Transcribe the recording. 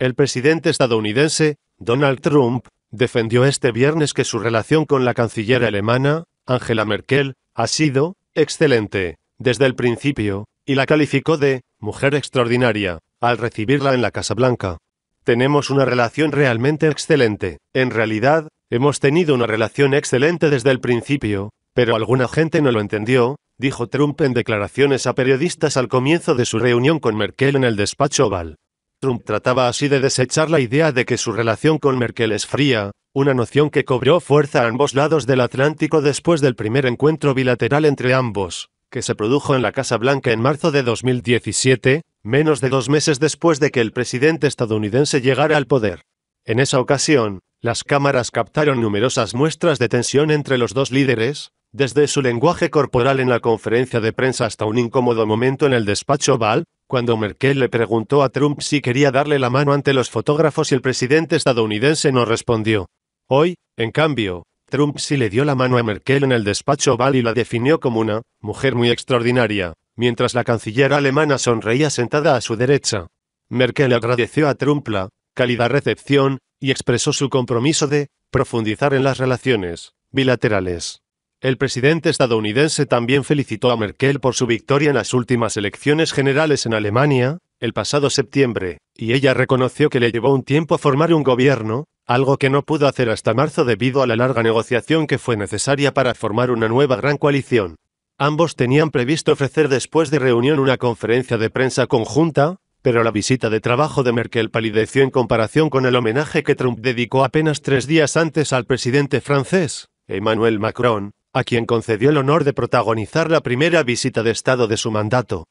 El presidente estadounidense, Donald Trump, defendió este viernes que su relación con la canciller alemana, Angela Merkel, ha sido excelente desde el principio, y la calificó de mujer extraordinaria al recibirla en la Casa Blanca. Tenemos una relación realmente excelente. En realidad, hemos tenido una relación excelente desde el principio, pero alguna gente no lo entendió, dijo Trump en declaraciones a periodistas al comienzo de su reunión con Merkel en el despacho Oval. Trump trataba así de desechar la idea de que su relación con Merkel es fría, una noción que cobró fuerza a ambos lados del Atlántico después del primer encuentro bilateral entre ambos, que se produjo en la Casa Blanca en marzo de 2017, menos de dos meses después de que el presidente estadounidense llegara al poder. En esa ocasión, las cámaras captaron numerosas muestras de tensión entre los dos líderes, desde su lenguaje corporal en la conferencia de prensa hasta un incómodo momento en el despacho Oval, cuando Merkel le preguntó a Trump si quería darle la mano ante los fotógrafos y el presidente estadounidense no respondió. Hoy, en cambio, Trump sí le dio la mano a Merkel en el despacho Oval y la definió como una mujer muy extraordinaria, mientras la canciller alemana sonreía sentada a su derecha. Merkel agradeció a Trump la cálida recepción y expresó su compromiso de profundizar en las relaciones bilaterales. El presidente estadounidense también felicitó a Merkel por su victoria en las últimas elecciones generales en Alemania, el pasado septiembre, y ella reconoció que le llevó un tiempo formar un gobierno, algo que no pudo hacer hasta marzo debido a la larga negociación que fue necesaria para formar una nueva gran coalición. Ambos tenían previsto ofrecer después de reunión una conferencia de prensa conjunta, pero la visita de trabajo de Merkel palideció en comparación con el homenaje que Trump dedicó apenas tres días antes al presidente francés, Emmanuel Macron, a quien concedió el honor de protagonizar la primera visita de Estado de su mandato.